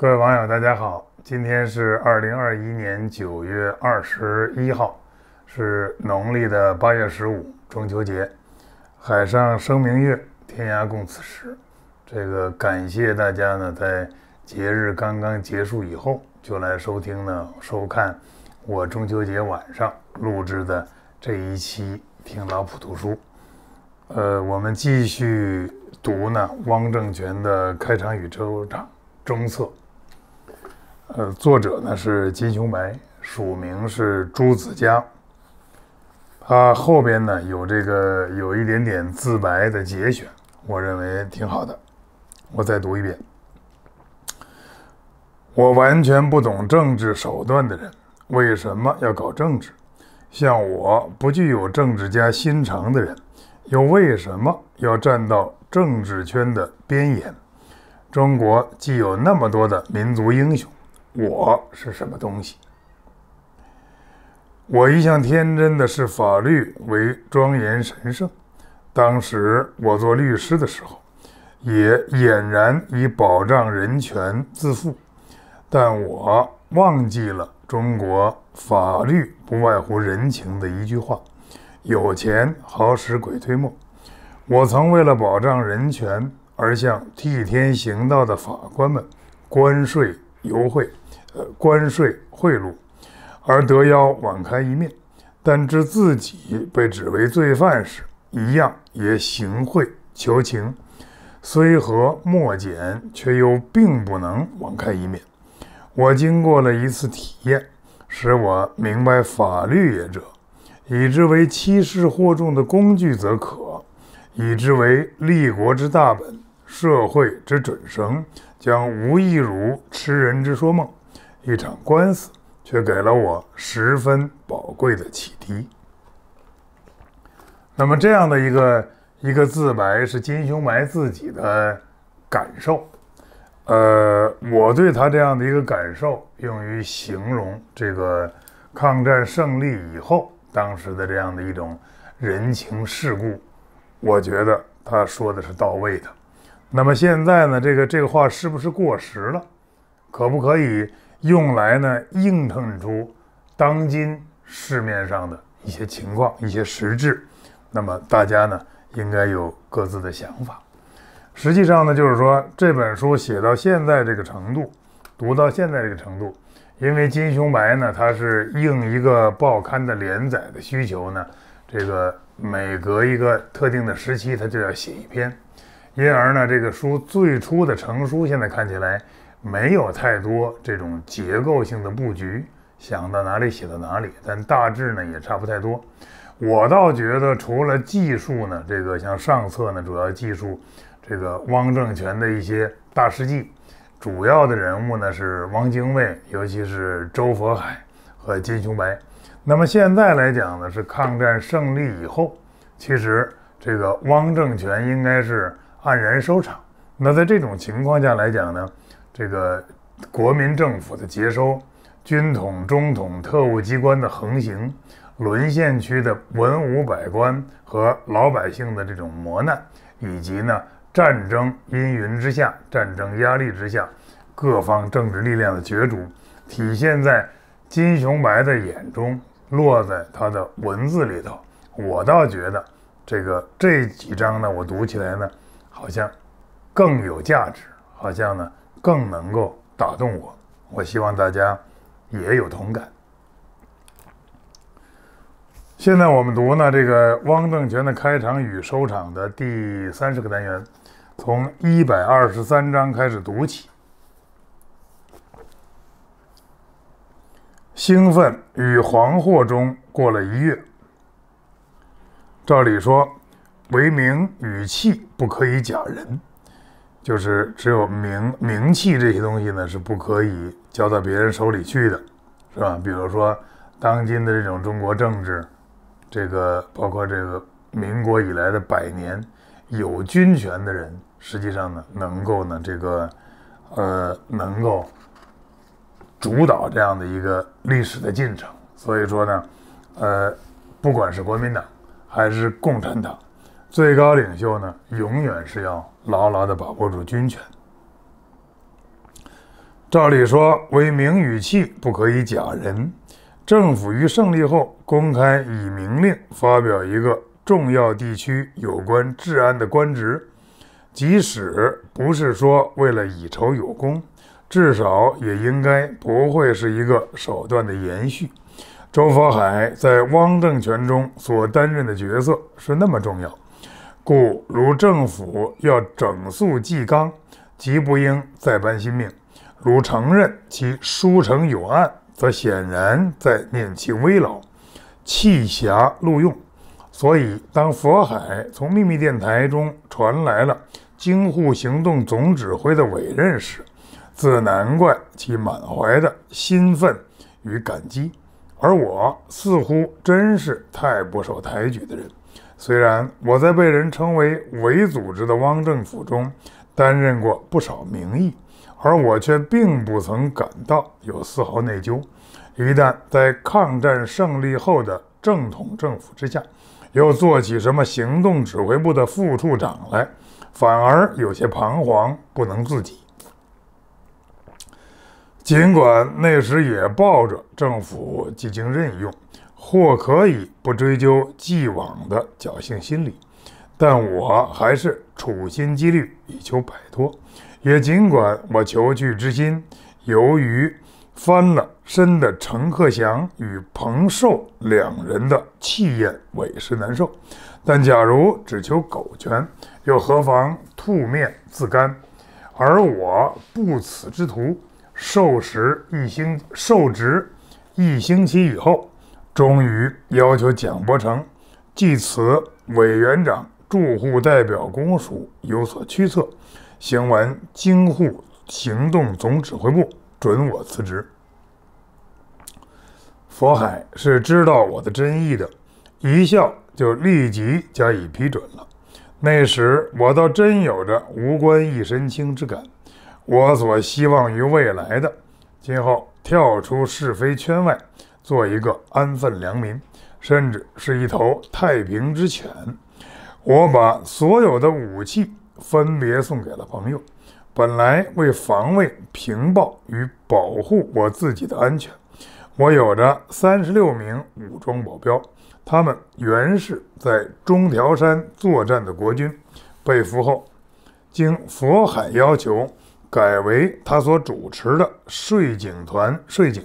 各位网友，大家好！今天是二零二一年九月二十一号，是农历的八月十五，中秋节。海上生明月，天涯共此时。这个感谢大家呢，在节日刚刚结束以后，就来收听呢、收看我中秋节晚上录制的这一期《听老普读书》。呃，我们继续读呢，汪政权的《开场与周场》中册。呃，作者呢是金雄白，署名是朱子家。他后边呢有这个有一点点自白的节选，我认为挺好的。我再读一遍。我完全不懂政治手段的人为什么要搞政治？像我不具有政治家心肠的人，又为什么要站到政治圈的边沿？中国既有那么多的民族英雄。我是什么东西？我一向天真的视法律为庄严神圣。当时我做律师的时候，也俨然以保障人权自负，但我忘记了中国“法律不外乎人情”的一句话：“有钱好使鬼推磨。”我曾为了保障人权而向替天行道的法官们关税。优惠，呃，关税贿赂，而得邀网开一面；但知自己被指为罪犯时，一样也行贿求情。虽和莫简，却又并不能网开一面。我经过了一次体验，使我明白法律也者，以之为欺世惑众的工具则可，以之为立国之大本。社会之准绳将无异如痴人之说梦，一场官司却给了我十分宝贵的启迪。那么，这样的一个一个自白是金雄白自己的感受，呃，我对他这样的一个感受，用于形容这个抗战胜利以后当时的这样的一种人情世故，我觉得他说的是到位的。那么现在呢，这个这个话是不是过时了？可不可以用来呢映衬出当今市面上的一些情况、一些实质？那么大家呢应该有各自的想法。实际上呢，就是说这本书写到现在这个程度，读到现在这个程度，因为金雄白呢它是应一个报刊的连载的需求呢，这个每隔一个特定的时期它就要写一篇。因而呢，这个书最初的成书，现在看起来没有太多这种结构性的布局，想到哪里写到哪里，但大致呢也差不太多。我倒觉得，除了技术呢，这个像上册呢，主要记述这个汪政权的一些大事迹，主要的人物呢是汪精卫，尤其是周佛海和金雄白。那么现在来讲呢，是抗战胜利以后，其实这个汪政权应该是。黯然收场。那在这种情况下来讲呢，这个国民政府的接收，军统、中统特务机关的横行，沦陷区的文武百官和老百姓的这种磨难，以及呢战争阴云之下、战争压力之下，各方政治力量的角逐，体现在金雄白的眼中，落在他的文字里头。我倒觉得这个这几章呢，我读起来呢。好像更有价值，好像呢，更能够打动我。我希望大家也有同感。现在我们读呢，这个汪正权的开场与收场的第三十个单元，从一百二十三章开始读起。兴奋与惶惑中过了一月，照理说，为名语气。不可以假人，就是只有名名气这些东西呢，是不可以交到别人手里去的，是吧？比如说当今的这种中国政治，这个包括这个民国以来的百年，有军权的人，实际上呢，能够呢，这个，呃，能够主导这样的一个历史的进程。所以说呢，呃，不管是国民党还是共产党。最高领袖呢，永远是要牢牢的把握住军权。照理说，为名与器不可以假人。政府于胜利后公开以明令发表一个重要地区有关治安的官职，即使不是说为了以仇有功，至少也应该不会是一个手段的延续。周佛海在汪政权中所担任的角色是那么重要。故如政府要整肃纪纲，即不应再颁新命；如承认其书成有案，则显然在念其威劳，弃瑕录用。所以，当佛海从秘密电台中传来了京沪行动总指挥的委任时，自难怪其满怀的兴奋与感激。而我似乎真是太不守抬举的人。虽然我在被人称为伪组织的汪政府中担任过不少名义，而我却并不曾感到有丝毫内疚。一旦在抗战胜利后的正统政府之下，又做起什么行动指挥部的副处长来，反而有些彷徨不能自己。尽管那时也抱着政府几经任用。或可以不追究既往的侥幸心理，但我还是处心积虑以求摆脱。也尽管我求去之心，由于翻了身的陈克祥与彭寿两人的气焰委实难受，但假如只求苟全，又何妨吐面自甘？而我不此之徒，受时一星受职一星期以后。终于要求蒋伯承，即此委员长驻沪代表公署，有所驱策。行文京沪行动总指挥部，准我辞职。佛海是知道我的真意的，一笑就立即加以批准了。那时我倒真有着无官一身轻之感。我所希望于未来的，今后跳出是非圈外。做一个安分良民，甚至是一头太平之犬。我把所有的武器分别送给了朋友。本来为防卫、平报与保护我自己的安全，我有着三十六名武装保镖。他们原是在中条山作战的国军，被俘后，经佛海要求，改为他所主持的税警团税警。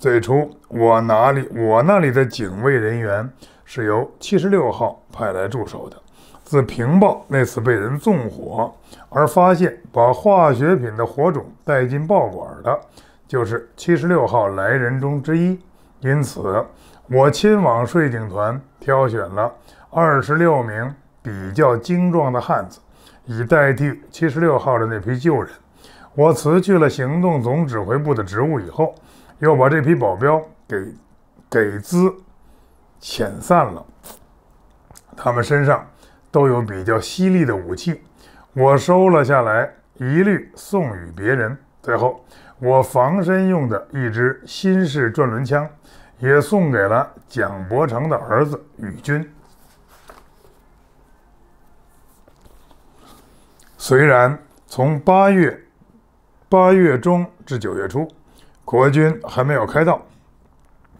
最初，我哪里我那里的警卫人员是由七十六号派来驻守的。自平报那次被人纵火而发现，把化学品的火种带进报馆的，就是七十六号来人中之一。因此，我亲往税警团挑选了二十六名比较精壮的汉子，以代替七十六号的那批旧人。我辞去了行动总指挥部的职务以后。又把这批保镖给给资遣散了。他们身上都有比较犀利的武器，我收了下来，一律送与别人。最后，我防身用的一支新式转轮枪，也送给了蒋伯成的儿子宇军。虽然从八月八月中至九月初。国军还没有开到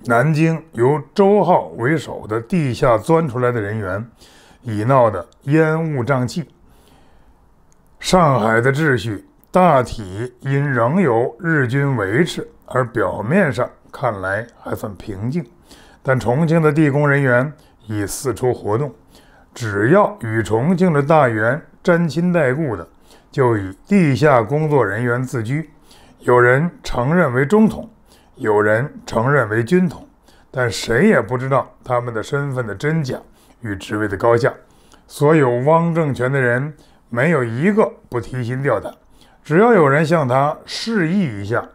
南京，由周浩为首的地下钻出来的人员已闹得烟雾瘴气。上海的秩序大体因仍由日军维持，而表面上看来还算平静。但重庆的地工人员已四处活动，只要与重庆的大员沾亲带故的，就以地下工作人员自居。有人承认为中统，有人承认为军统，但谁也不知道他们的身份的真假与职位的高下。所有汪政权的人没有一个不提心吊胆，只要有人向他示意一下，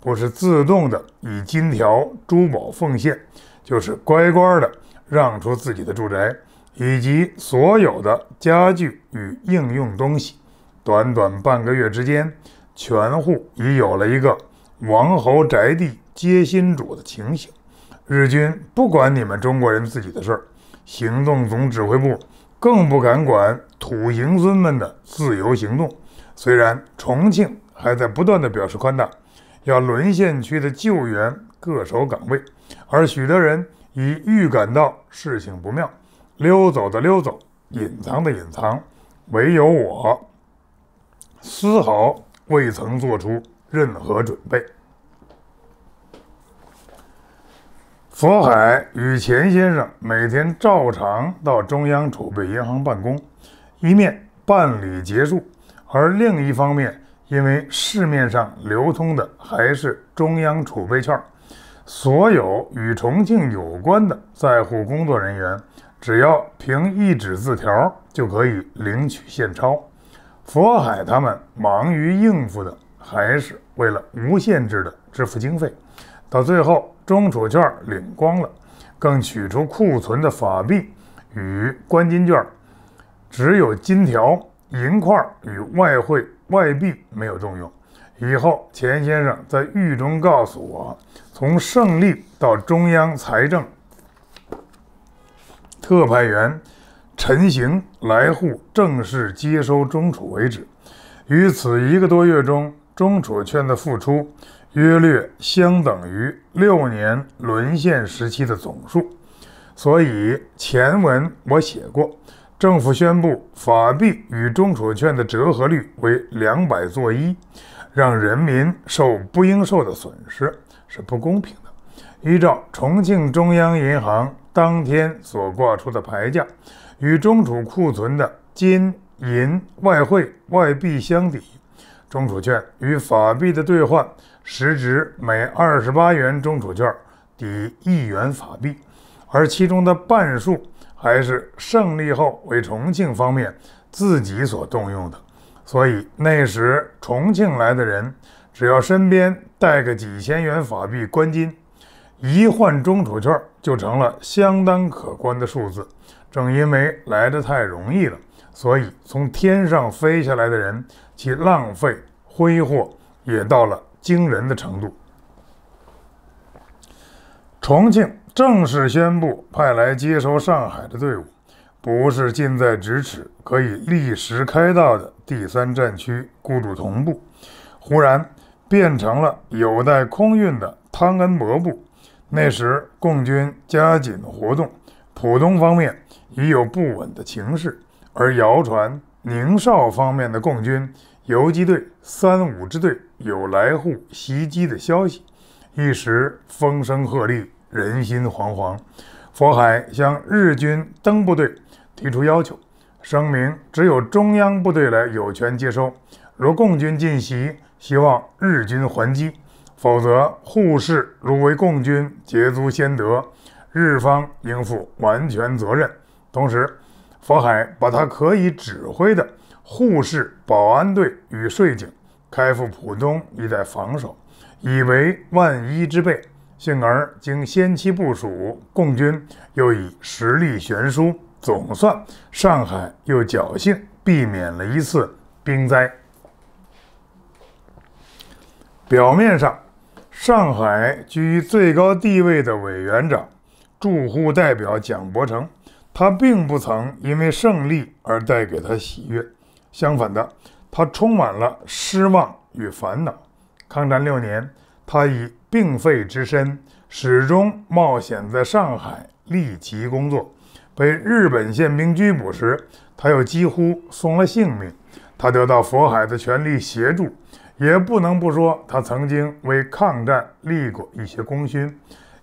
不是自动的以金条、珠宝奉献，就是乖乖的让出自己的住宅以及所有的家具与应用东西。短短半个月之间。全户已有了一个王侯宅地皆新主的情形，日军不管你们中国人自己的事儿，行动总指挥部更不敢管土行孙们的自由行动。虽然重庆还在不断地表示宽大，要沦陷区的救援各守岗位，而许多人已预感到事情不妙，溜走的溜走，隐藏的隐藏，唯有我嘶吼。未曾做出任何准备。佛海与钱先生每天照常到中央储备银行办公，一面办理结束，而另一方面，因为市面上流通的还是中央储备券，所有与重庆有关的在沪工作人员，只要凭一纸字条，就可以领取现钞。佛海他们忙于应付的，还是为了无限制的支付经费，到最后中储券领光了，更取出库存的法币与关金券，只有金条、银块与外汇外币没有动用。以后钱先生在狱中告诉我，从胜利到中央财政特派员。陈行来沪正式接收中储为止，于此一个多月中，中储券的付出约略相等于六年沦陷时期的总数。所以前文我写过，政府宣布法币与中储券的折合率为两百作一，让人民受不应受的损失是不公平的。依照重庆中央银行当天所挂出的牌价。与中储库存的金银外汇外币相抵，中储券与法币的兑换实值每二十八元中储券抵一元法币，而其中的半数还是胜利后为重庆方面自己所动用的。所以那时重庆来的人，只要身边带个几千元法币关金，一换中储券就成了相当可观的数字。正因为来的太容易了，所以从天上飞下来的人，其浪费挥霍也到了惊人的程度。重庆正式宣布派来接收上海的队伍，不是近在咫尺可以立时开到的第三战区孤主同部，忽然变成了有待空运的汤恩伯部。那时共军加紧活动，浦东方面。已有不稳的情势，而谣传宁绍方面的共军游击队三五支队有来沪袭击的消息，一时风声鹤唳，人心惶惶。佛海向日军登部队提出要求，声明只有中央部队来有权接收，若共军进袭，希望日军还击，否则沪市如为共军捷足先得，日方应负完全责任。同时，佛海把他可以指挥的护士、保安队与税警开赴浦东一带防守，以为万一之备。幸而经先期部署，共军又以实力悬殊，总算上海又侥幸避免了一次兵灾。表面上，上海居于最高地位的委员长、住户代表蒋伯成他并不曾因为胜利而带给他喜悦，相反的，他充满了失望与烦恼。抗战六年，他以病废之身，始终冒险在上海立即工作。被日本宪兵拘捕时，他又几乎送了性命。他得到佛海的全力协助，也不能不说他曾经为抗战立过一些功勋。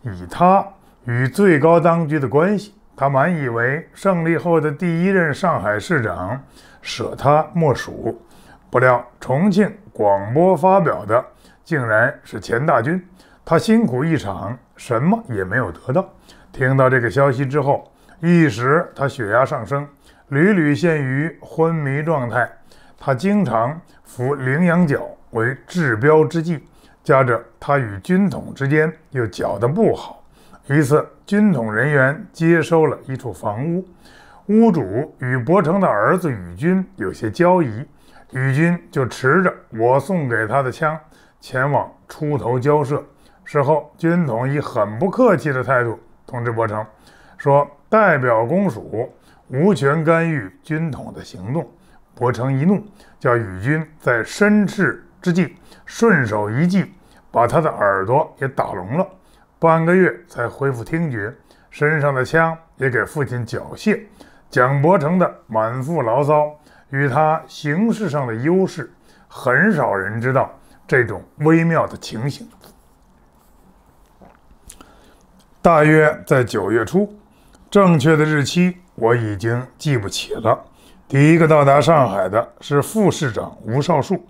以他与最高当局的关系。他满以为胜利后的第一任上海市长舍他莫属，不料重庆广播发表的竟然是钱大钧，他辛苦一场，什么也没有得到。听到这个消息之后，一时他血压上升，屡屡陷于昏迷状态。他经常服羚羊角为治标之剂，加之他与军统之间又搅得不好。一次，军统人员接收了一处房屋，屋主与伯承的儿子宇军有些交谊，宇军就持着我送给他的枪前往出头交涉。事后，军统以很不客气的态度通知伯承，说代表公署无权干预军统的行动。伯承一怒，叫宇军在申斥之际顺手一记，把他的耳朵也打聋了。半个月才恢复听觉，身上的枪也给父亲缴械。蒋伯成的满腹牢骚与他形式上的优势，很少人知道这种微妙的情形。大约在九月初，正确的日期我已经记不起了。第一个到达上海的是副市长吴少树，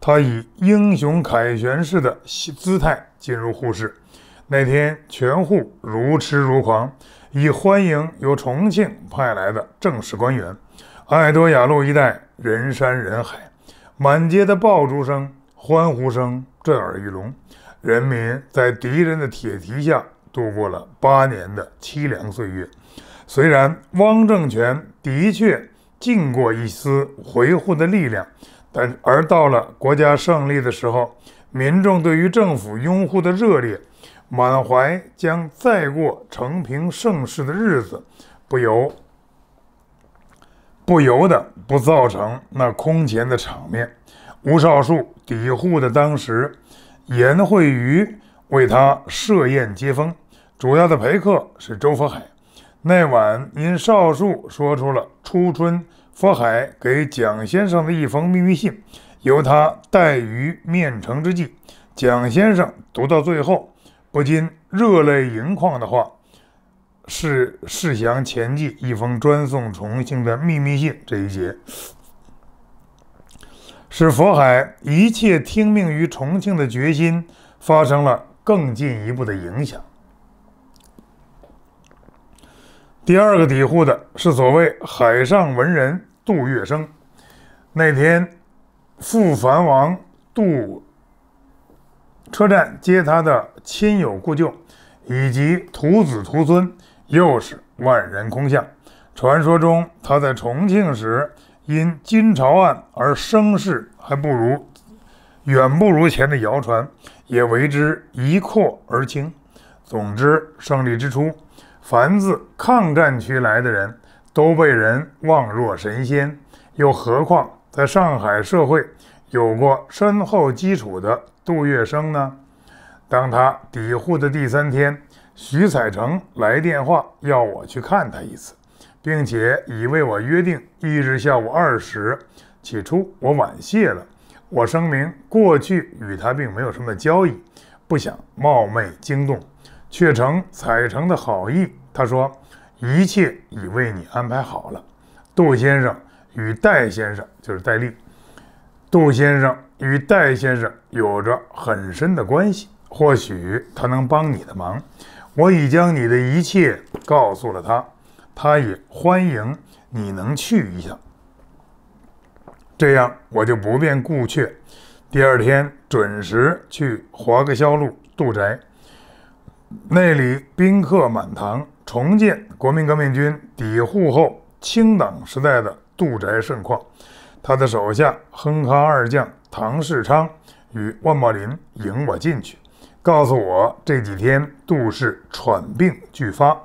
他以英雄凯旋式的姿态进入沪市。那天，全户如痴如狂，以欢迎由重庆派来的正式官员。爱多雅路一带人山人海，满街的爆竹声、欢呼声震耳欲聋。人民在敌人的铁蹄下度过了八年的凄凉岁月。虽然汪政权的确尽过一丝回护的力量，但而到了国家胜利的时候，民众对于政府拥护的热烈。满怀将再过承平盛世的日子，不由不由得不造成那空前的场面。吴少树抵沪的当时，颜惠瑜为他设宴接风，主要的陪客是周佛海。那晚，因少树说出了初春佛海给蒋先生的一封秘密信，由他带于面城之际，蒋先生读到最后。不禁热泪盈眶的话，是世祥前记一封专送重庆的秘密信这一节，使佛海一切听命于重庆的决心发生了更进一步的影响。第二个抵护的是所谓海上文人杜月笙，那天傅凡王杜。车站接他的亲友故旧，以及徒子徒孙，又是万人空巷。传说中他在重庆时因金朝案而声势还不如远不如前的谣传，也为之一阔而轻。总之，胜利之初，凡自抗战区来的人都被人望若神仙，又何况在上海社会有过深厚基础的。杜月笙呢？当他抵沪的第三天，徐彩成来电话要我去看他一次，并且已为我约定翌日下午二时。起初我婉谢了，我声明过去与他并没有什么交易，不想冒昧惊动。却承彩成的好意，他说一切已为你安排好了。杜先生与戴先生就是戴笠，杜先生。与戴先生有着很深的关系，或许他能帮你的忙。我已将你的一切告诉了他，他也欢迎你能去一下。这样我就不便顾却。第二天准时去华格肖路杜宅，那里宾客满堂，重建国民革命军抵沪后清党时代的杜宅盛况。他的手下哼哈二将。唐世昌与万茂林迎我进去，告诉我这几天杜氏喘病俱发，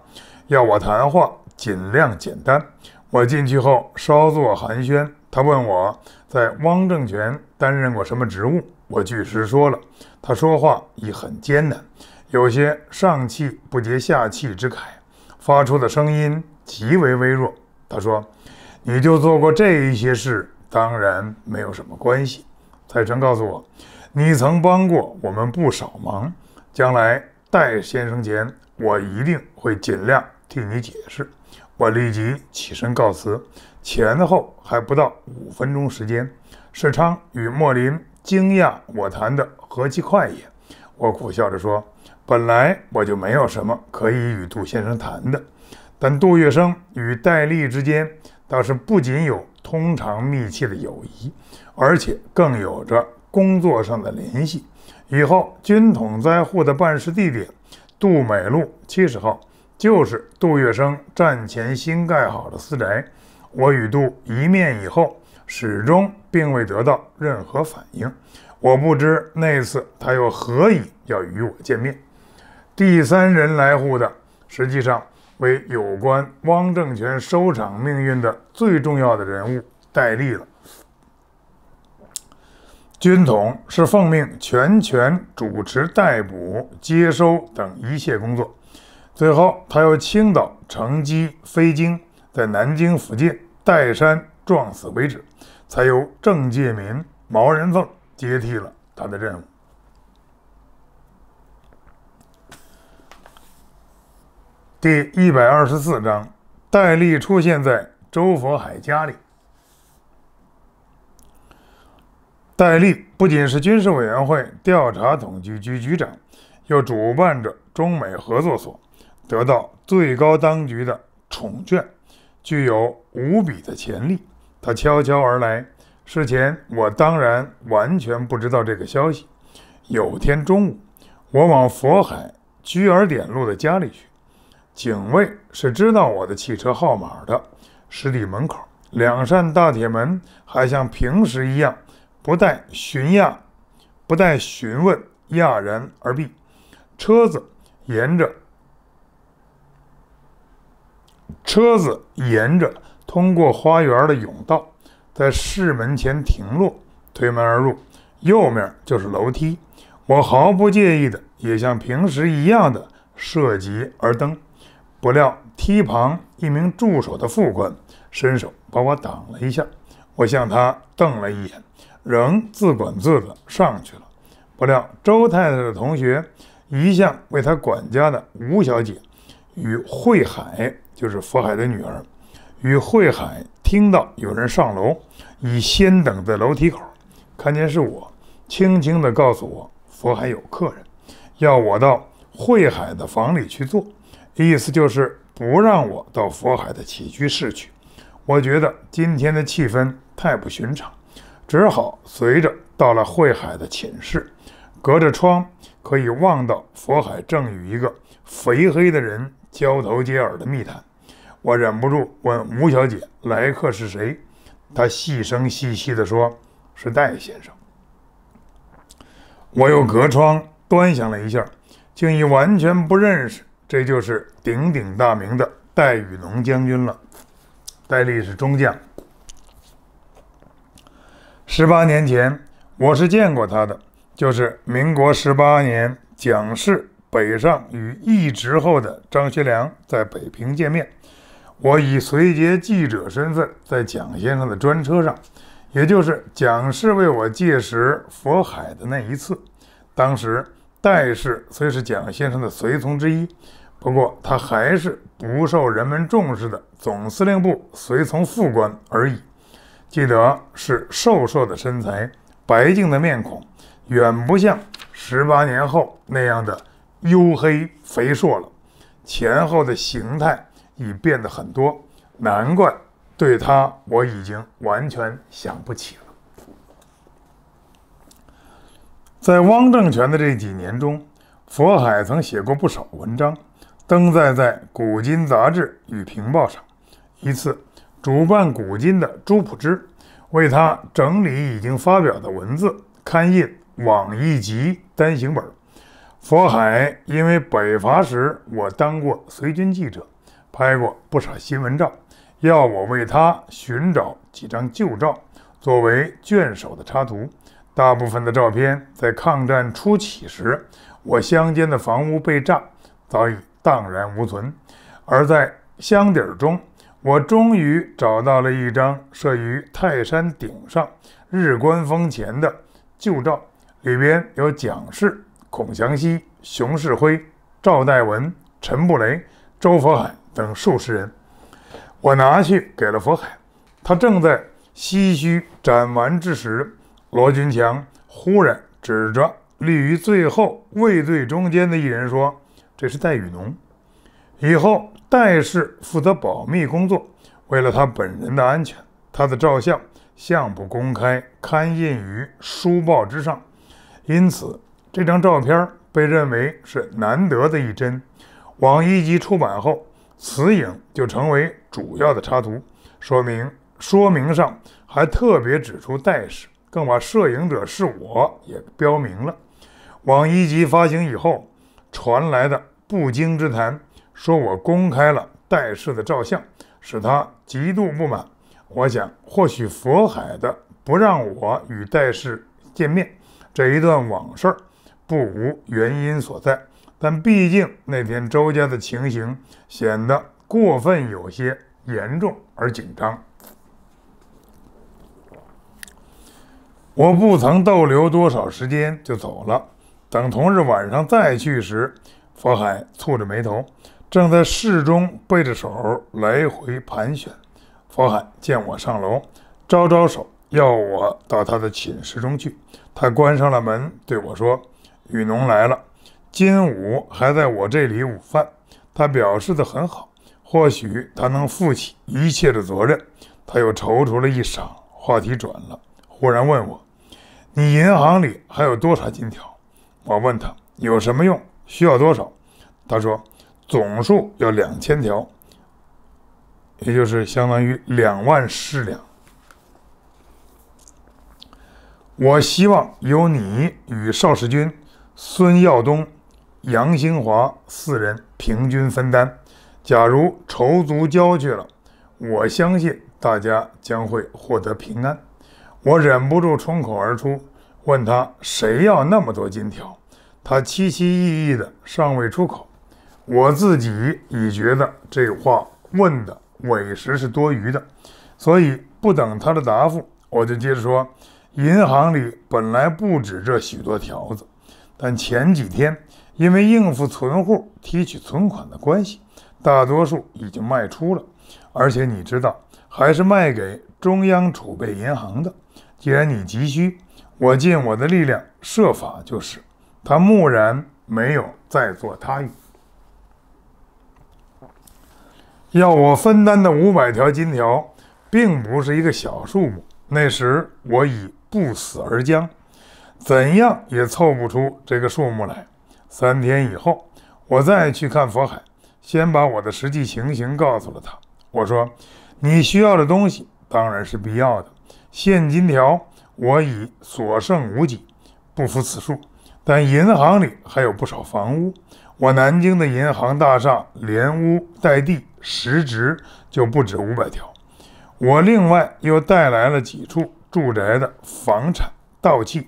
要我谈话尽量简单。我进去后稍作寒暄，他问我在汪政权担任过什么职务，我据实说了。他说话已很艰难，有些上气不接下气之慨，发出的声音极为微弱。他说：“你就做过这一些事，当然没有什么关系。”海城告诉我，你曾帮过我们不少忙，将来戴先生前，我一定会尽量替你解释。我立即起身告辞，前后还不到五分钟时间。世昌与莫林惊讶我谈的何其快也，我苦笑着说：“本来我就没有什么可以与杜先生谈的，但杜月笙与戴笠之间倒是不仅有通常密切的友谊。”而且更有着工作上的联系。以后军统在沪的办事地点，杜美路七十号，就是杜月笙战前新盖好的私宅。我与杜一面以后，始终并未得到任何反应。我不知那次他又何以要与我见面。第三人来沪的，实际上为有关汪政权收场命运的最重要的人物戴笠了。军统是奉命全权主持逮捕、接收等一切工作，最后他由青岛乘机飞京，在南京附近岱山撞死为止，才由郑介民、毛人凤接替了他的任务。第一百二十四章，戴笠出现在周佛海家里。戴笠不仅是军事委员会调查统计局局长，又主办着中美合作所，得到最高当局的宠眷，具有无比的潜力。他悄悄而来，事前我当然完全不知道这个消息。有天中午，我往佛海居尔典路的家里去，警卫是知道我的汽车号码的。实地门口两扇大铁门还像平时一样。不待询呀，不待询问，讶然而毕。车子沿着车子沿着通过花园的甬道，在室门前停落，推门而入。右面就是楼梯。我毫不介意的，也像平时一样的涉级而登。不料梯旁一名助手的副官伸手把我挡了一下，我向他瞪了一眼。仍自管自的上去了，不料周太太的同学，一向为他管家的吴小姐，与慧海就是佛海的女儿，与慧海听到有人上楼，已先等在楼梯口，看见是我，轻轻的告诉我佛海有客人，要我到慧海的房里去坐，意思就是不让我到佛海的起居室去。我觉得今天的气氛太不寻常。只好随着到了慧海的寝室，隔着窗可以望到佛海正与一个肥黑的人交头接耳的密谈。我忍不住问吴小姐：“来客是谁？”她细声细细地说：“是戴先生。”我又隔窗端详了一下，竟已完全不认识，这就是鼎鼎大名的戴雨农将军了。戴笠是中将。十八年前，我是见过他的，就是民国十八年蒋氏北上与一职后的张学良在北平见面。我以随节记者身份在蒋先生的专车上，也就是蒋氏为我介石佛海的那一次。当时戴氏虽是蒋先生的随从之一，不过他还是不受人们重视的总司令部随从副官而已。记得是瘦瘦的身材，白净的面孔，远不像十八年后那样的黝黑肥硕了。前后的形态已变得很多，难怪对他我已经完全想不起了。在汪政权的这几年中，佛海曾写过不少文章，登载在《古今杂志》与《评报》上。一次。主办《古今》的朱普之为他整理已经发表的文字，刊印《网一集》单行本。佛海因为北伐时我当过随军记者，拍过不少新闻照，要我为他寻找几张旧照作为卷首的插图。大部分的照片在抗战初期时，我乡间的房屋被炸，早已荡然无存，而在箱底中。我终于找到了一张摄于泰山顶上日观峰前的旧照，里边有蒋氏、孔祥熙、熊式辉、赵代文、陈布雷、周佛海等数十人。我拿去给了佛海，他正在唏嘘展完之时，罗军强忽然指着立于最后卫队中间的一人说：“这是戴雨农。”以后。戴氏负责保密工作，为了他本人的安全，他的照相相不公开刊印于书报之上，因此这张照片被认为是难得的一帧。《网一集》出版后，此影就成为主要的插图。说明说明上还特别指出戴氏，更把摄影者是我也标明了。《网一集》发行以后，传来的不经之谈。说我公开了戴氏的照相，使他极度不满。我想，或许佛海的不让我与戴氏见面这一段往事，不无原因所在。但毕竟那天周家的情形显得过分有些严重而紧张，我不曾逗留多少时间就走了。等同日晚上再去时，佛海蹙着眉头。正在室中背着手来回盘旋，佛海见我上楼，招招手要我到他的寝室中去。他关上了门，对我说：“雨农来了，金武还在我这里午饭。他表示的很好，或许他能负起一切的责任。”他又踌躇了一晌，话题转了，忽然问我：“你银行里还有多少金条？”我问他有什么用，需要多少。他说。总数要两千条，也就是相当于两万市两。我希望由你与邵世军、孙耀东、杨兴华四人平均分担。假如筹足交去了，我相信大家将会获得平安。我忍不住冲口而出，问他谁要那么多金条？他七七一一的尚未出口。我自己已觉得这话问的委实是多余的，所以不等他的答复，我就接着说：银行里本来不止这许多条子，但前几天因为应付存户提取存款的关系，大多数已经卖出了，而且你知道，还是卖给中央储备银行的。既然你急需，我尽我的力量设法就是。他木然没有再作他语。要我分担的五百条金条，并不是一个小数目。那时我已不死而将，怎样也凑不出这个数目来。三天以后，我再去看佛海，先把我的实际情形告诉了他。我说：“你需要的东西当然是必要的，现金条我已所剩无几，不服此数，但银行里还有不少房屋。我南京的银行大厦，连屋带地。”实值就不止五百条，我另外又带来了几处住宅的房产到期，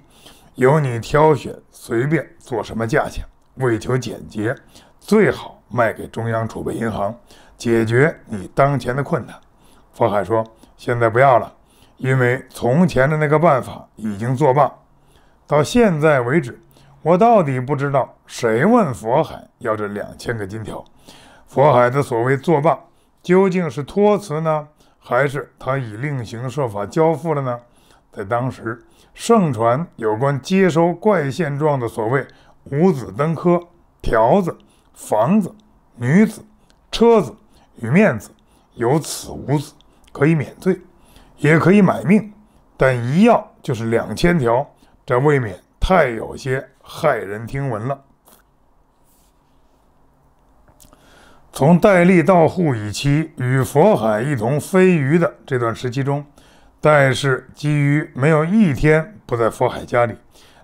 由你挑选，随便做什么价钱。为求简洁，最好卖给中央储备银行，解决你当前的困难。佛海说：“现在不要了，因为从前的那个办法已经作罢。到现在为止，我到底不知道谁问佛海要这两千个金条。”佛海的所谓作罢，究竟是托辞呢，还是他已另行设法交付了呢？在当时，盛传有关接收怪现状的所谓“五子登科”——条子、房子、女子、车子与面子，有此五子可以免罪，也可以买命，但一要就是两千条，这未免太有些骇人听闻了。从戴笠到沪以期与佛海一同飞鱼的这段时期中，戴氏基于没有一天不在佛海家里，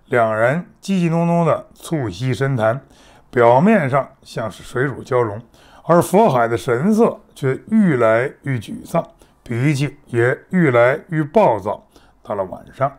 两人叽叽咚咚的促膝深谈，表面上像是水乳交融，而佛海的神色却愈来愈沮丧，脾气也愈来愈暴躁。到了晚上，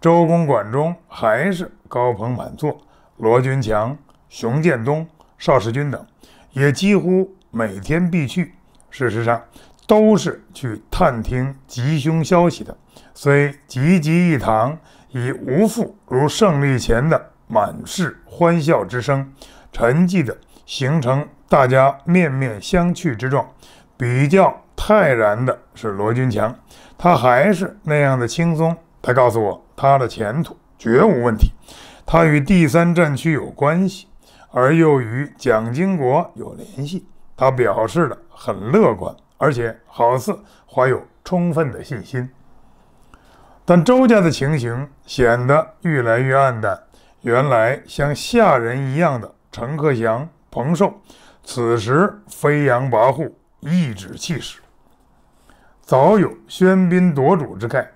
周公馆中还是高朋满座，罗君强、熊建东、邵世军等也几乎。每天必去，事实上都是去探听吉凶消息的。虽集集一堂，已无复如胜利前的满室欢笑之声，沉寂的形成大家面面相觑之状。比较泰然的是罗军强，他还是那样的轻松。他告诉我，他的前途绝无问题。他与第三战区有关系，而又与蒋经国有联系。他表示的很乐观，而且好似怀有充分的信心。但周家的情形显得愈来愈暗淡。原来像下人一样的陈克祥、彭寿，此时飞扬跋扈、颐指气使，早有喧宾夺主之概。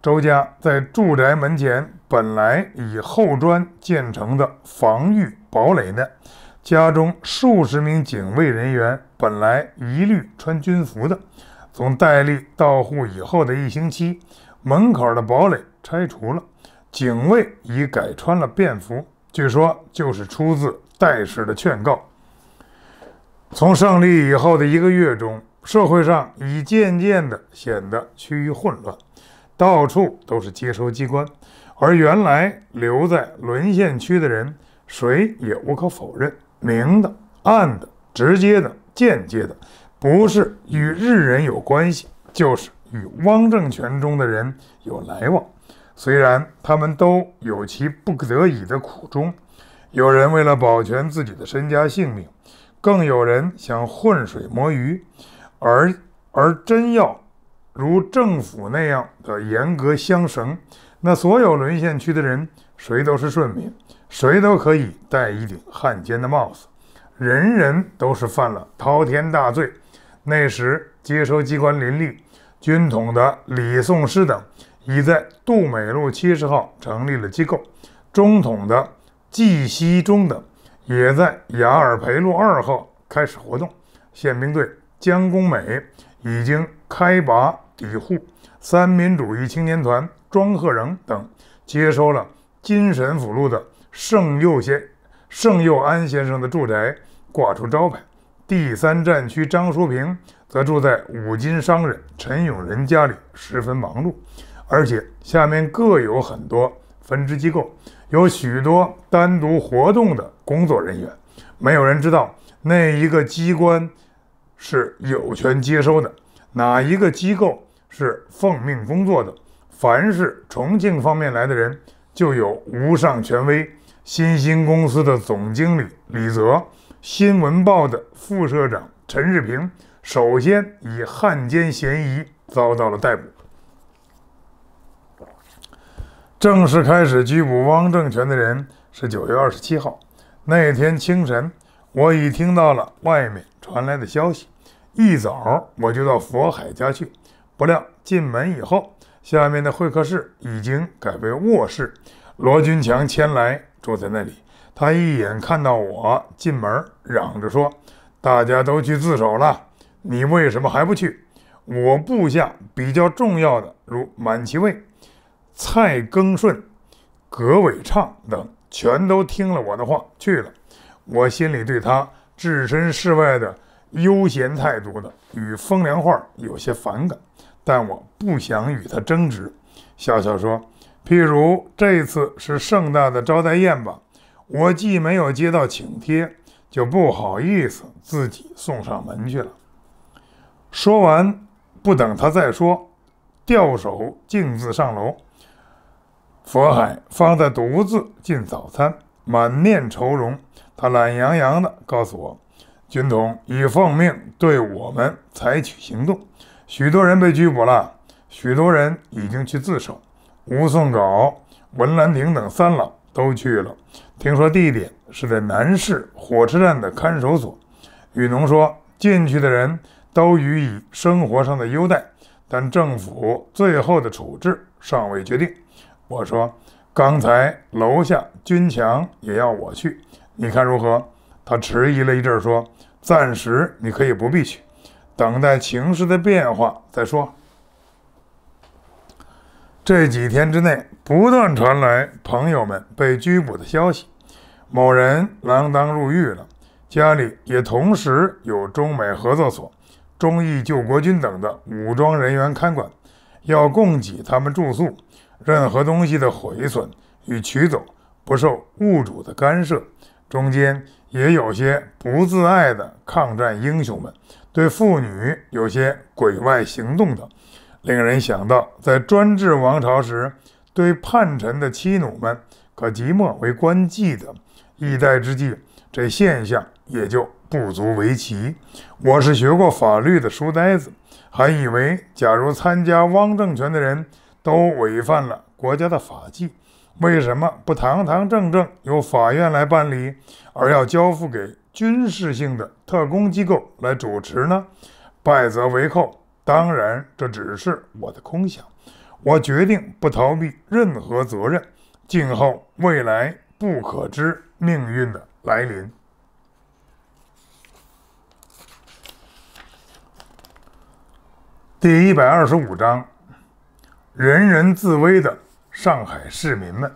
周家在住宅门前本来以厚砖建成的防御堡垒呢？家中数十名警卫人员本来一律穿军服的，从戴笠到沪以后的一星期，门口的堡垒拆除了，警卫已改穿了便服。据说就是出自戴氏的劝告。从胜利以后的一个月中，社会上已渐渐地显得趋于混乱，到处都是接收机关，而原来留在沦陷区的人，谁也无可否认。明的、暗的、直接的、间接的，不是与日人有关系，就是与汪政权中的人有来往。虽然他们都有其不得已的苦衷，有人为了保全自己的身家性命，更有人想浑水摸鱼。而而真要如政府那样的严格相绳，那所有沦陷区的人，谁都是顺民。谁都可以戴一顶汉奸的帽子，人人都是犯了滔天大罪。那时接收机关林立，军统的李宋师等已在杜美路七十号成立了机构，中统的冀西中等也在雅尔培路二号开始活动，宪兵队江公美已经开拔抵沪，三民主义青年团庄鹤仍等接收了金神甫路的。盛佑先、盛佑安先生的住宅挂出招牌。第三战区张淑平则住在五金商人陈永仁家里，十分忙碌。而且下面各有很多分支机构，有许多单独活动的工作人员。没有人知道那一个机关是有权接收的，哪一个机构是奉命工作的。凡是重庆方面来的人，就有无上权威。新兴公司的总经理李泽，新闻报的副社长陈世平，首先以汉奸嫌疑遭到了逮捕。正式开始拘捕汪政权的人是九月二十七号。那天清晨，我已听到了外面传来的消息。一早我就到佛海家去，不料进门以后，下面的会客室已经改为卧室，罗军强前来。坐在那里，他一眼看到我进门，嚷着说：“大家都去自首了，你为什么还不去？”我部下比较重要的，如满其卫、蔡庚顺、葛伟畅等，全都听了我的话去了。我心里对他置身事外的悠闲态度的与风凉话有些反感，但我不想与他争执，笑笑说。譬如这次是盛大的招待宴吧，我既没有接到请帖，就不好意思自己送上门去了。说完，不等他再说，掉手径自上楼。佛海方在独自进早餐，满面愁容。他懒洋洋地告诉我：“军统已奉命对我们采取行动，许多人被拘捕了，许多人已经去自首。”吴宋皋、文兰亭等三老都去了。听说地点是在南市火车站的看守所。雨农说，进去的人都予以生活上的优待，但政府最后的处置尚未决定。我说，刚才楼下军强也要我去，你看如何？他迟疑了一阵，说：“暂时你可以不必去，等待情势的变化再说。”这几天之内，不断传来朋友们被拘捕的消息。某人锒铛入狱了，家里也同时有中美合作所、中意救国军等的武装人员看管，要供给他们住宿。任何东西的毁损与取走不受物主的干涉。中间也有些不自爱的抗战英雄们，对妇女有些鬼外行动的。令人想到，在专制王朝时，对叛臣的妻奴们可即墨为官妓的历代之际，这现象也就不足为奇。我是学过法律的书呆子，还以为，假如参加汪政权的人都违犯了国家的法纪，为什么不堂堂正正由法院来办理，而要交付给军事性的特工机构来主持呢？败则为寇。当然，这只是我的空想。我决定不逃避任何责任，静候未来不可知命运的来临。第一百二十五章：人人自危的上海市民们。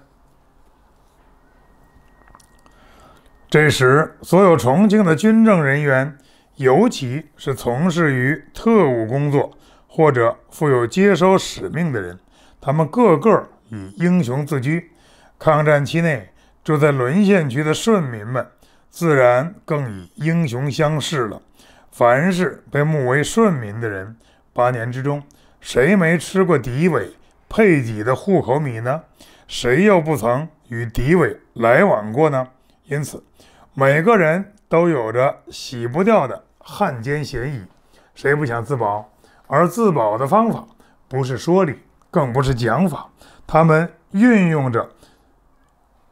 这时，所有重庆的军政人员。尤其是从事于特务工作或者负有接收使命的人，他们个个以英雄自居。抗战期内住在沦陷区的顺民们，自然更以英雄相视了。凡是被目为顺民的人，八年之中，谁没吃过敌伪配给的户口米呢？谁又不曾与敌伪来往过呢？因此，每个人都有着洗不掉的。汉奸嫌疑，谁不想自保？而自保的方法不是说理，更不是讲法。他们运用着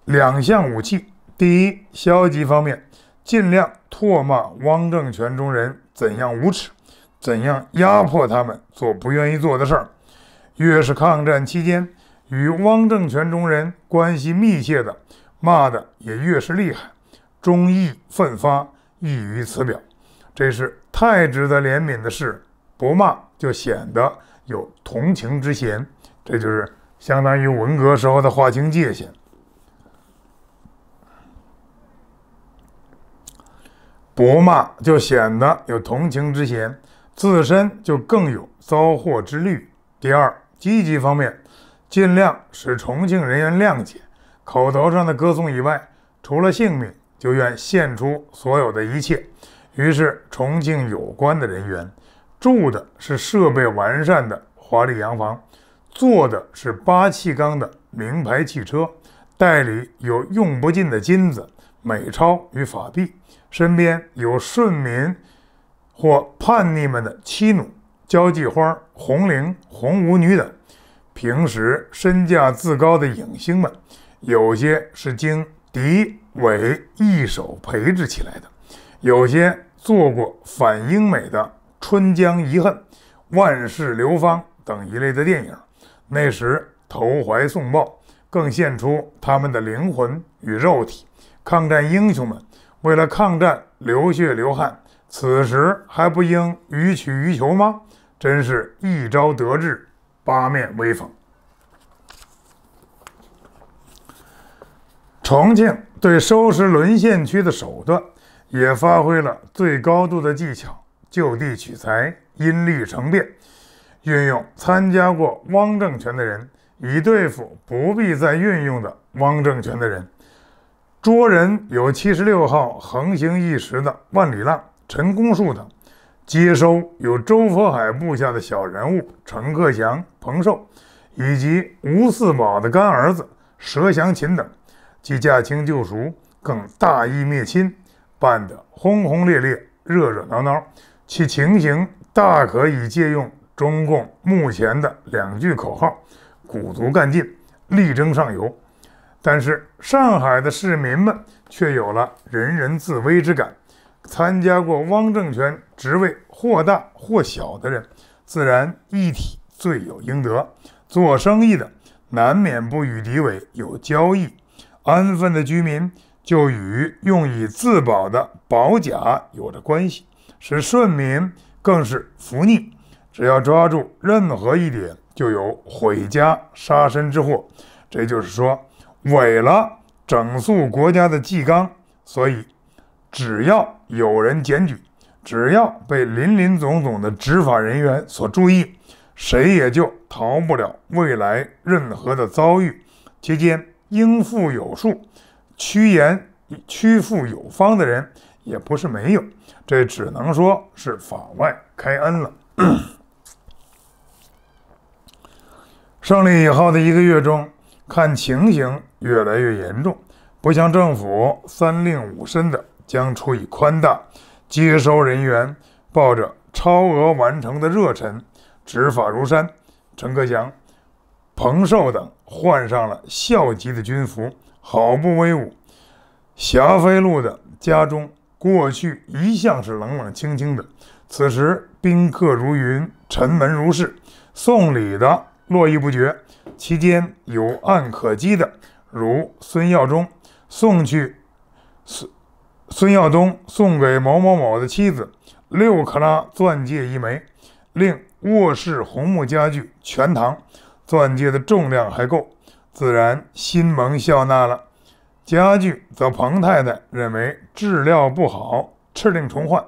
两项武器：第一，消极方面，尽量唾骂汪政权中人怎样无耻，怎样压迫他们做不愿意做的事儿。越是抗战期间与汪政权中人关系密切的，骂的也越是厉害。忠义奋发，溢于此表。这是太值得怜悯的事，不骂就显得有同情之嫌，这就是相当于文革时候的划清界限。不骂就显得有同情之嫌，自身就更有遭祸之虑。第二，积极方面，尽量使重庆人员谅解，口头上的歌颂以外，除了性命，就愿献出所有的一切。于是，重庆有关的人员住的是设备完善的华丽洋房，坐的是八气缸的名牌汽车，袋里有用不尽的金子、美钞与法币，身边有顺民或叛逆们的妻奴、交际花、红绫、红舞女等。平时身价自高的影星们，有些是经敌伪一手培植起来的，有些。做过反英美的《春江遗恨》《万世流芳》等一类的电影，那时投怀送抱，更献出他们的灵魂与肉体。抗战英雄们为了抗战流血流汗，此时还不应予取予求吗？真是一朝得志，八面威风。重庆对收拾沦陷区的手段。也发挥了最高度的技巧，就地取材，因利成变，运用参加过汪政权的人，以对付不必再运用的汪政权的人。捉人有七十六号横行一时的万里浪、陈公树等，接收有周佛海部下的小人物陈克祥、彭寿，以及吴四宝的干儿子佘祥琴等，既驾轻就熟，更大义灭亲。办得轰轰烈烈、热热闹闹，其情形大可以借用中共目前的两句口号：“鼓足干劲，力争上游。”但是，上海的市民们却有了人人自危之感。参加过汪政权职位或大或小的人，自然一体罪有应得；做生意的难免不与敌伪有交易；安分的居民。就与用以自保的保甲有着关系，是顺民更是福逆。只要抓住任何一点，就有毁家杀身之祸。这就是说，毁了整肃国家的纪纲。所以，只要有人检举，只要被林林总总的执法人员所注意，谁也就逃不了未来任何的遭遇。期间应负有数。屈言屈富有方的人也不是没有，这只能说是法外开恩了。胜利以后的一个月中，看情形越来越严重，不像政府三令五申的将处以宽大。接收人员抱着超额完成的热忱，执法如山。陈克祥、彭寿等换上了校级的军服。好不威武！霞飞路的家中过去一向是冷冷清清的，此时宾客如云，陈门如市，送礼的络绎不绝。其间有暗可击的，如孙耀忠送去孙孙耀东送给某某某的妻子六克拉钻戒一枚，令卧室红木家具全堂，钻戒的重量还够。自然心蒙笑纳了，家具则彭太太认为质料不好，敕令重换。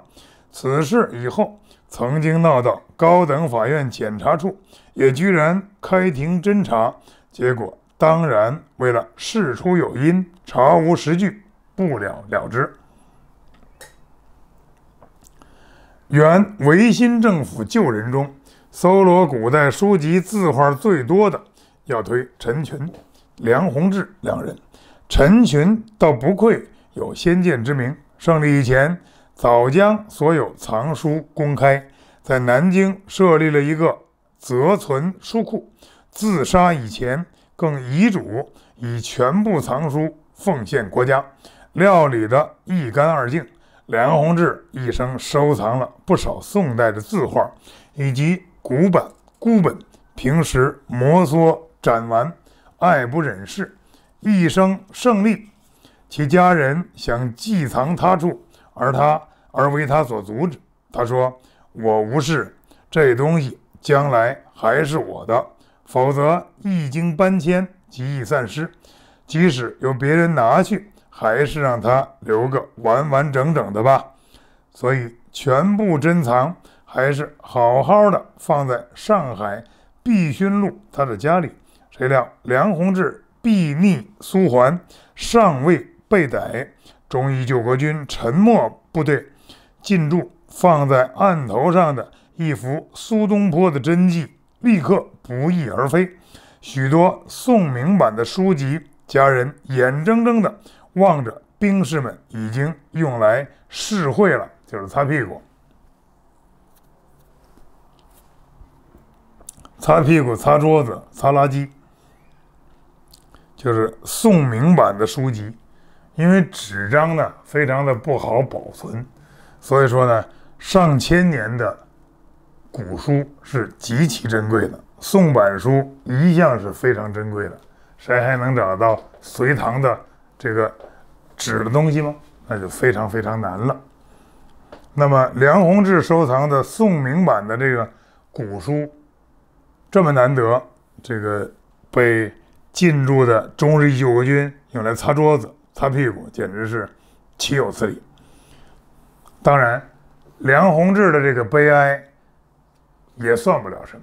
此事以后曾经闹到高等法院检察处，也居然开庭侦查，结果当然为了事出有因，查无实据，不了了之。原维新政府旧人中，搜罗古代书籍字画最多的。要推陈群、梁弘志两人。陈群倒不愧有先见之明，胜利以前早将所有藏书公开，在南京设立了一个泽存书库。自杀以前更遗嘱以全部藏书奉献国家，料理得一干二净。梁弘志一生收藏了不少宋代的字画，以及古板孤本，平时摩挲。展完，爱不忍释，一生胜利，其家人想寄藏他处，而他而为他所阻止。他说：“我无事，这东西将来还是我的，否则一经搬迁即易散失。即使由别人拿去，还是让他留个完完整整的吧。所以全部珍藏还是好好的放在上海必勋路他的家里。”谁料梁弘志避匿苏桓，尚未被逮，忠义救国军沉默部队进驻，放在案头上的一幅苏东坡的真迹立刻不翼而飞。许多宋明版的书籍，家人眼睁睁的望着兵士们已经用来试会了，就是擦屁股、擦屁股、擦桌子、擦垃圾。就是宋明版的书籍，因为纸张呢非常的不好保存，所以说呢，上千年的古书是极其珍贵的。宋版书一向是非常珍贵的，谁还能找到隋唐的这个纸的东西吗？那就非常非常难了。那么梁弘志收藏的宋明版的这个古书，这么难得，这个被。进驻的中日九国军用来擦桌子、擦屁股，简直是岂有此理。当然，梁鸿志的这个悲哀也算不了什么。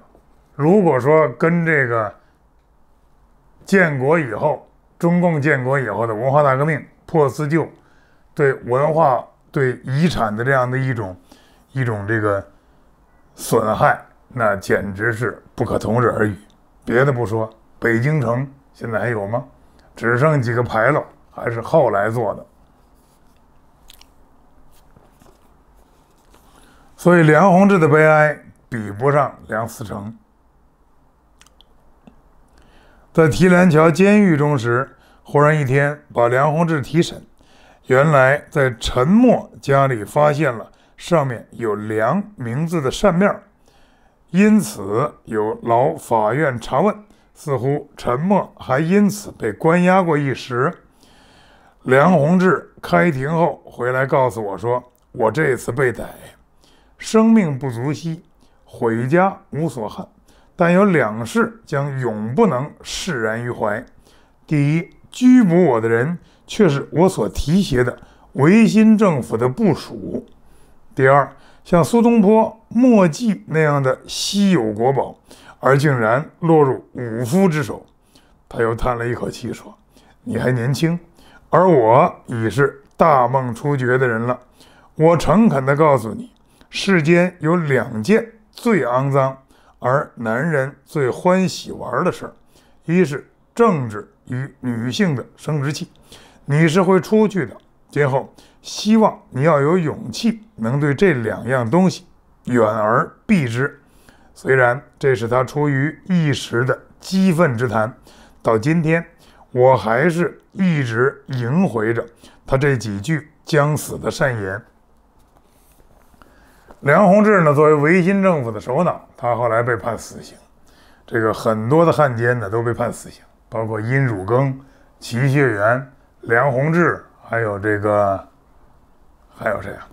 如果说跟这个建国以后，中共建国以后的文化大革命破四旧，对文化、对遗产的这样的一种一种这个损害，那简直是不可同日而语。别的不说，北京城。现在还有吗？只剩几个牌楼，还是后来做的。所以梁鸿志的悲哀比不上梁思成。在提篮桥监狱中时，忽然一天把梁鸿志提审，原来在陈默家里发现了上面有梁名字的扇面，因此有劳法院查问。似乎陈默还因此被关押过一时。梁鸿志开庭后回来告诉我，说：“我这次被逮，生命不足惜，毁家无所憾，但有两事将永不能释然于怀：第一，拘捕我的人却是我所提携的维新政府的部属；第二，像苏东坡墨迹那样的稀有国宝。”而竟然落入武夫之手，他又叹了一口气说：“你还年轻，而我已是大梦初觉的人了。我诚恳地告诉你，世间有两件最肮脏而男人最欢喜玩的事儿，一是政治与女性的生殖器。你是会出去的，今后希望你要有勇气，能对这两样东西远而避之。”虽然这是他出于一时的激愤之谈，到今天我还是一直萦回着他这几句将死的善言。梁鸿志呢，作为维新政府的首脑，他后来被判死刑。这个很多的汉奸呢都被判死刑，包括殷汝耕、齐学元、梁鸿志，还有这个还有谁啊？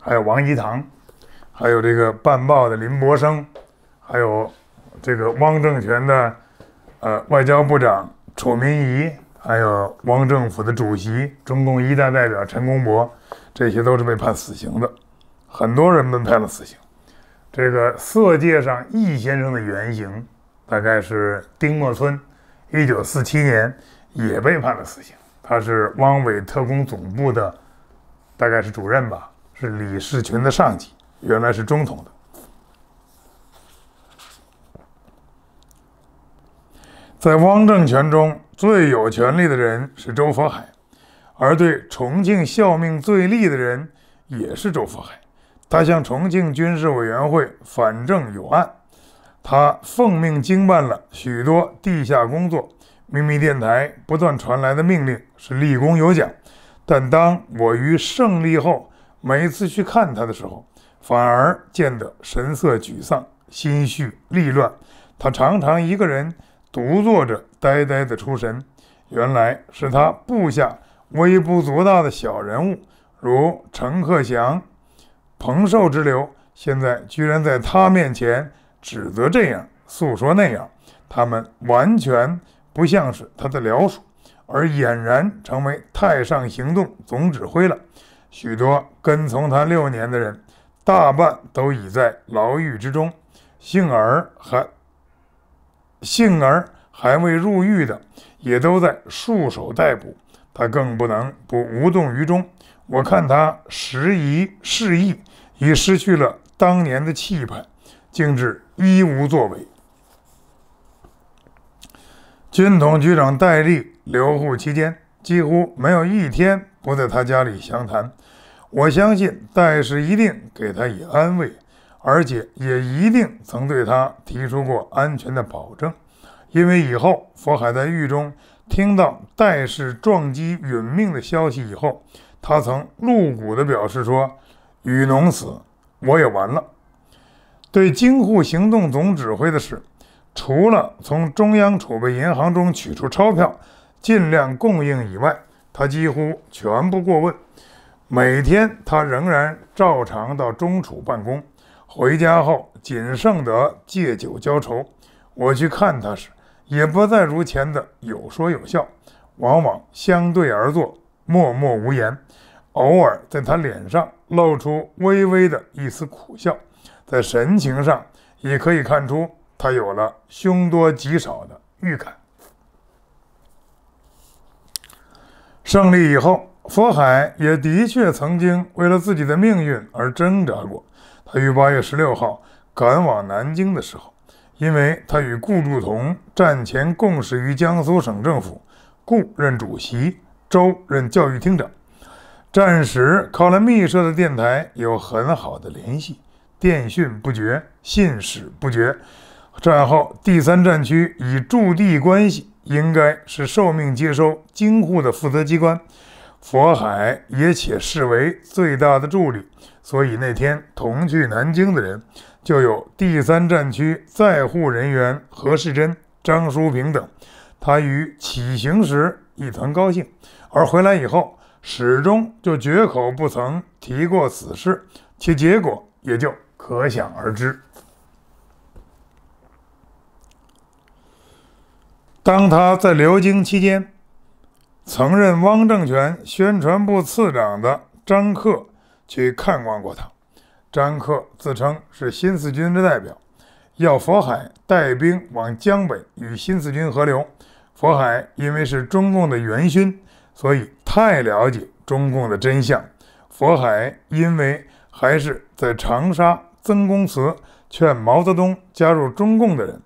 还有王一堂。还有这个办报的林伯生，还有这个汪政权的呃外交部长楚民仪，还有汪政府的主席、中共一大代表陈公博，这些都是被判死刑的，很多人被判了死刑。这个《色戒》上易先生的原型，大概是丁默村。一九四七年也被判了死刑，他是汪伪特工总部的，大概是主任吧，是李士群的上级。原来是中统的，在汪政权中最有权力的人是周佛海，而对重庆效命最利的人也是周佛海。他向重庆军事委员会反正有案，他奉命经办了许多地下工作，秘密电台不断传来的命令是立功有奖。但当我于胜利后每次去看他的时候，反而见得神色沮丧，心绪力乱。他常常一个人独坐着，呆呆的出神。原来是他部下微不足道的小人物，如陈克祥、彭寿之流，现在居然在他面前指责这样，诉说那样。他们完全不像是他的僚属，而俨然成为太上行动总指挥了。许多跟从他六年的人。大半都已在牢狱之中，幸而还幸而还未入狱的，也都在束手待捕。他更不能不无动于衷。我看他时移世易，已失去了当年的气派，竟至一无作为。军统局长戴笠留沪期间，几乎没有一天不在他家里详谈。我相信戴氏一定给他以安慰，而且也一定曾对他提出过安全的保证。因为以后佛海在狱中听到戴氏撞击殒命的消息以后，他曾露骨地表示说：“雨农死，我也完了。”对京沪行动总指挥的事，除了从中央储备银行中取出钞票，尽量供应以外，他几乎全不过问。每天，他仍然照常到中储办公，回家后仅剩得借酒浇愁。我去看他时，也不再如前的有说有笑，往往相对而坐，默默无言，偶尔在他脸上露出微微的一丝苦笑，在神情上也可以看出他有了凶多吉少的预感。胜利以后。佛海也的确曾经为了自己的命运而挣扎过。他于八月十六号赶往南京的时候，因为他与顾祝同战前共事于江苏省政府，故任主席；周任教育厅长。战时靠了密设的电台有很好的联系，电讯不绝，信使不绝。战后第三战区以驻地关系，应该是受命接收京沪的负责机关。佛海也且视为最大的助力，所以那天同去南京的人就有第三战区在沪人员何世珍、张淑平等。他于起行时一团高兴，而回来以后始终就绝口不曾提过此事，其结果也就可想而知。当他在留京期间，曾任汪政权宣传部次长的张克去看望过他。张克自称是新四军的代表，要佛海带兵往江北与新四军合流。佛海因为是中共的元勋，所以太了解中共的真相。佛海因为还是在长沙曾公祠劝毛泽东加入中共的人，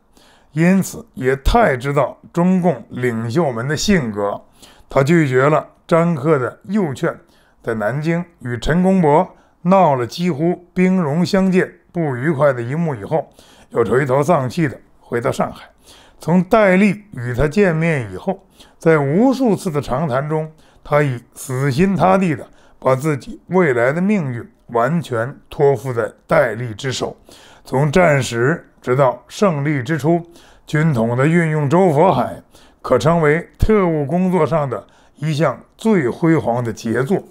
因此也太知道中共领袖们的性格。他拒绝了张克的诱劝，在南京与陈公博闹了几乎兵戎相见、不愉快的一幕以后，又垂头丧气的回到上海。从戴笠与他见面以后，在无数次的长谈中，他已死心塌地的把自己未来的命运完全托付在戴笠之手。从战时直到胜利之初，军统的运用周佛海。可成为特务工作上的一项最辉煌的杰作。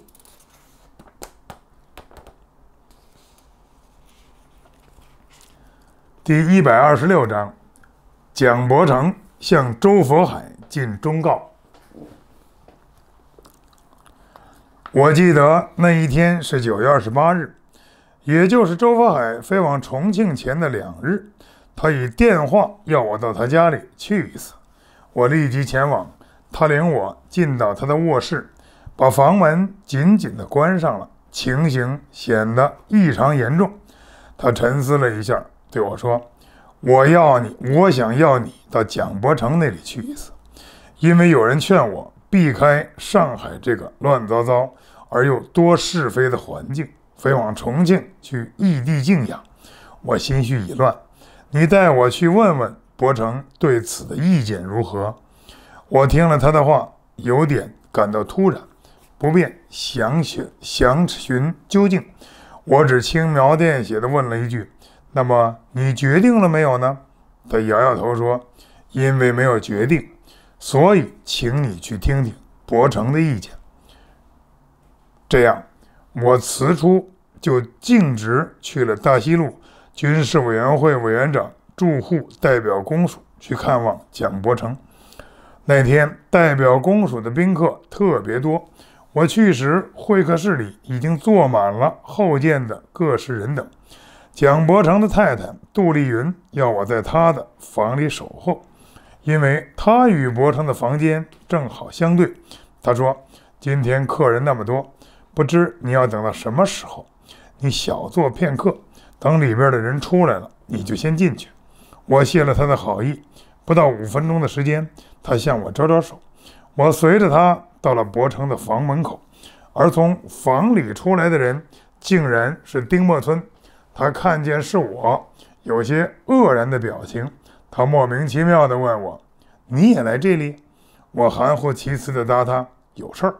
第一百二十六章，蒋伯成向周佛海进忠告。我记得那一天是九月二十八日，也就是周佛海飞往重庆前的两日，他以电话要我到他家里去一次。我立即前往，他领我进到他的卧室，把房门紧紧地关上了，情形显得异常严重。他沉思了一下，对我说：“我要你，我想要你到蒋伯成那里去一次，因为有人劝我避开上海这个乱糟糟而又多是非的环境，飞往重庆去异地静养。我心绪已乱，你带我去问问。”伯承对此的意见如何？我听了他的话，有点感到突然，不便详询详询究竟。我只轻描淡写的问了一句：“那么你决定了没有呢？”他摇摇头说：“因为没有决定，所以请你去听听伯承的意见。”这样，我辞出就径直去了大西路军事委员会委员长。住户代表公署去看望蒋伯成。那天代表公署的宾客特别多。我去时，会客室里已经坐满了后见的各室人等。蒋伯成的太太杜丽云要我在她的房里守候，因为她与伯成的房间正好相对。她说：“今天客人那么多，不知你要等到什么时候？你小坐片刻，等里边的人出来了，你就先进去。”我谢了他的好意，不到五分钟的时间，他向我招招手，我随着他到了博城的房门口，而从房里出来的人竟然是丁默村，他看见是我，有些愕然的表情，他莫名其妙的问我：“你也来这里？”我含糊其辞的答他：“有事儿。”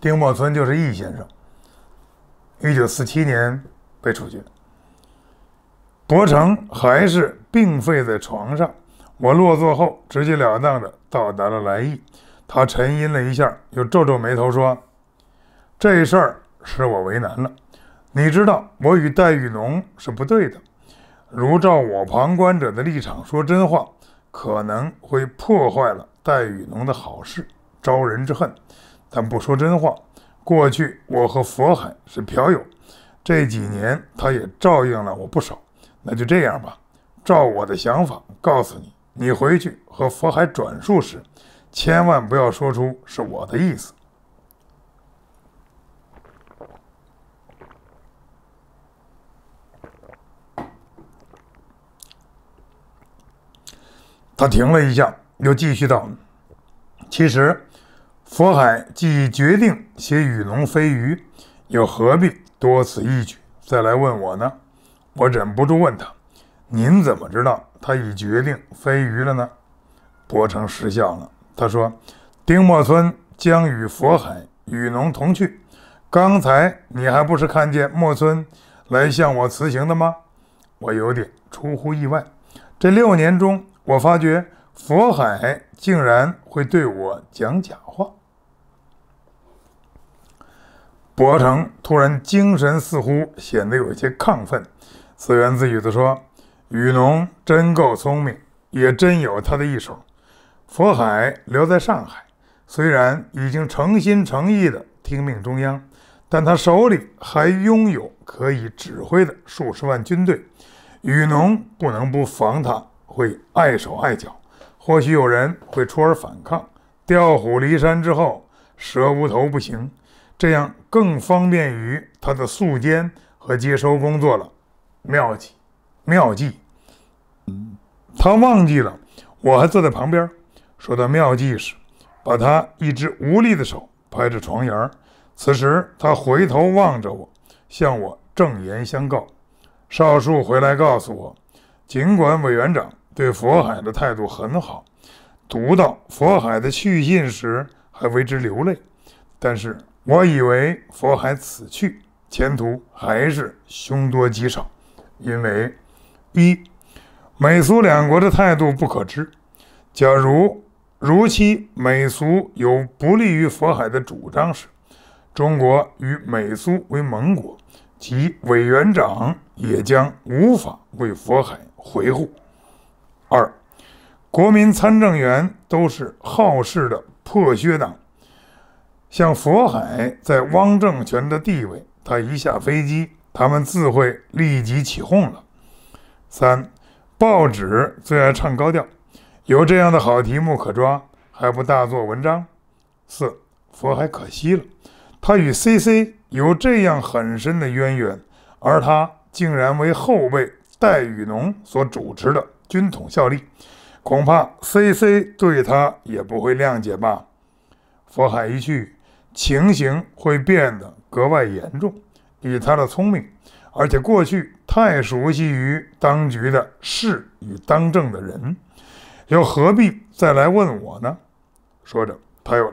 丁默村就是易先生，一九四七年被处决。伯承还是病废在床上。我落座后，直截了当的到达了来意。他沉吟了一下，又皱皱眉头说：“这事儿使我为难了。你知道，我与戴玉农是不对的。如照我旁观者的立场说真话，可能会破坏了戴玉农的好事，招人之恨。但不说真话，过去我和佛海是嫖友，这几年他也照应了我不少。”那就这样吧，照我的想法告诉你，你回去和佛海转述时，千万不要说出是我的意思。他停了一下，又继续道：“其实，佛海既决定写雨龙飞鱼，又何必多此一举再来问我呢？”我忍不住问他：“您怎么知道他已决定飞鱼了呢？”伯承失笑了。他说：“丁默村将与佛海与农同去。刚才你还不是看见默村来向我辞行的吗？”我有点出乎意外。这六年中，我发觉佛海竟然会对我讲假话。伯承突然精神似乎显得有些亢奋。自言自语地说：“雨农真够聪明，也真有他的一手。佛海留在上海，虽然已经诚心诚意地听命中央，但他手里还拥有可以指挥的数十万军队。雨农不能不防，他会碍手碍脚。或许有人会出尔反抗，调虎离山之后，蛇无头不行。这样更方便于他的肃奸和接收工作了。”妙计，妙计！他忘记了，我还坐在旁边。说到妙计时，把他一只无力的手拍着床沿儿。此时他回头望着我，向我正言相告：“少树回来告诉我，尽管委员长对佛海的态度很好，读到佛海的去信时还为之流泪，但是我以为佛海此去前途还是凶多吉少。”因为，一美苏两国的态度不可知。假如如期美苏有不利于佛海的主张时，中国与美苏为盟国，其委员长也将无法为佛海回护。二，国民参政员都是好事的破靴党，像佛海在汪政权的地位，他一下飞机。他们自会立即起哄了。三，报纸最爱唱高调，有这样的好题目可抓，还不大做文章？四，佛海可惜了，他与 CC 有这样很深的渊源，而他竟然为后辈戴雨农所主持的军统效力，恐怕 CC 对他也不会谅解吧？佛海一去，情形会变得格外严重。与他的聪明，而且过去太熟悉于当局的事与当政的人，又何必再来问我呢？说着，他又。